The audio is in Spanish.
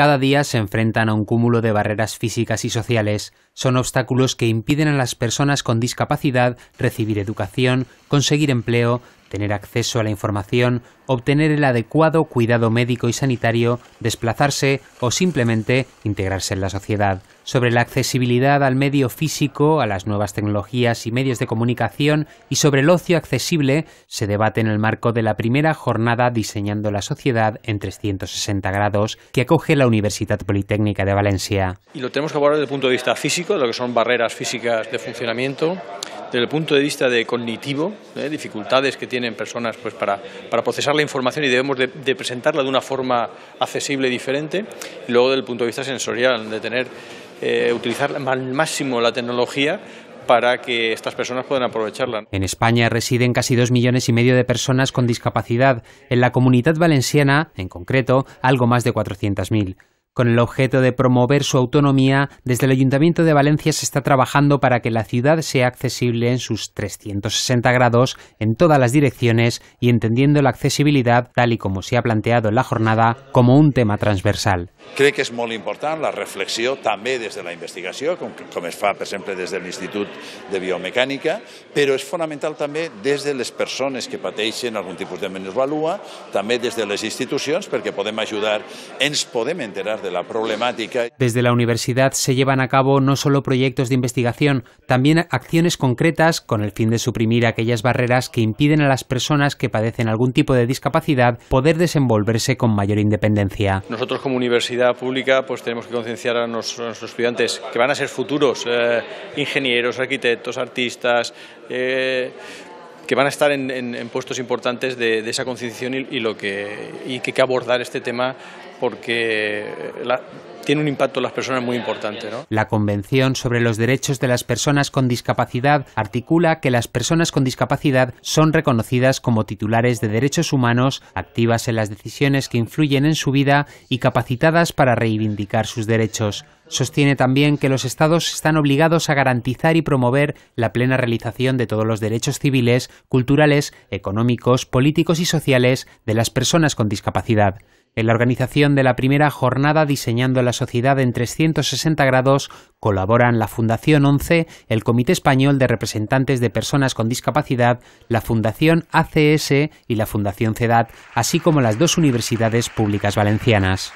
Cada día se enfrentan a un cúmulo de barreras físicas y sociales. Son obstáculos que impiden a las personas con discapacidad recibir educación, conseguir empleo, tener acceso a la información, obtener el adecuado cuidado médico y sanitario, desplazarse o simplemente integrarse en la sociedad. Sobre la accesibilidad al medio físico, a las nuevas tecnologías y medios de comunicación y sobre el ocio accesible se debate en el marco de la primera jornada Diseñando la Sociedad en 360 grados que acoge la Universidad Politécnica de Valencia. Y lo tenemos que abordar desde el punto de vista físico, de lo que son barreras físicas de funcionamiento desde el punto de vista de cognitivo, ¿eh? dificultades que tienen personas pues, para, procesar la información y debemos de, presentarla de una forma accesible y diferente, y luego desde el punto de vista sensorial, de tener, eh, utilizar al máximo la tecnología para que estas personas puedan aprovecharla. En España residen casi dos millones y medio de personas con discapacidad, en la comunidad valenciana, en concreto, algo más de 400.000. Con el objeto de promover su autonomía, desde el Ayuntamiento de Valencia se está trabajando para que la ciudad sea accesible en sus 360 grados, en todas las direcciones y entendiendo la accesibilidad, tal y como se ha planteado en la jornada, como un tema transversal. Creo que es muy importante la reflexión también desde la investigación, como es fa, por ejemplo el Instituto de Biomecánica, pero es fundamental también desde las personas que pateixen algún tipo de menosvalúa, también desde las instituciones, porque podemos ayudar, ajudar, ens enterar de la problemática. Desde la universidad se llevan a cabo no solo proyectos de investigación, también acciones concretas con el fin de suprimir aquellas barreras que impiden a las personas que padecen algún tipo de discapacidad poder desenvolverse con mayor independencia. Nosotros como universidad pública pues tenemos que concienciar a, nuestros estudiantes que van a ser futuros eh, ingenieros, arquitectos, artistas, eh, que van a estar en, en, puestos importantes de, de esa concienciación y, lo que, y hay que abordar este tema porque la, tiene un impacto en las personas muy importante. La Convención sobre los Derechos de las Personas con Discapacidad articula que las personas con discapacidad son reconocidas como titulares de derechos humanos, activas en las decisiones que influyen en su vida y capacitadas para reivindicar sus derechos. Sostiene también que los Estados están obligados a garantizar y promover la plena realización de todos los derechos civiles, culturales, económicos, políticos y sociales de las personas con discapacidad. En la organización de la primera jornada Diseñando la Sociedad en 360 grados colaboran la Fundación 11, el Comité Español de Representantes de Personas con Discapacidad, la Fundación ACS y la Fundación CEDAT, así como las dos universidades públicas valencianas.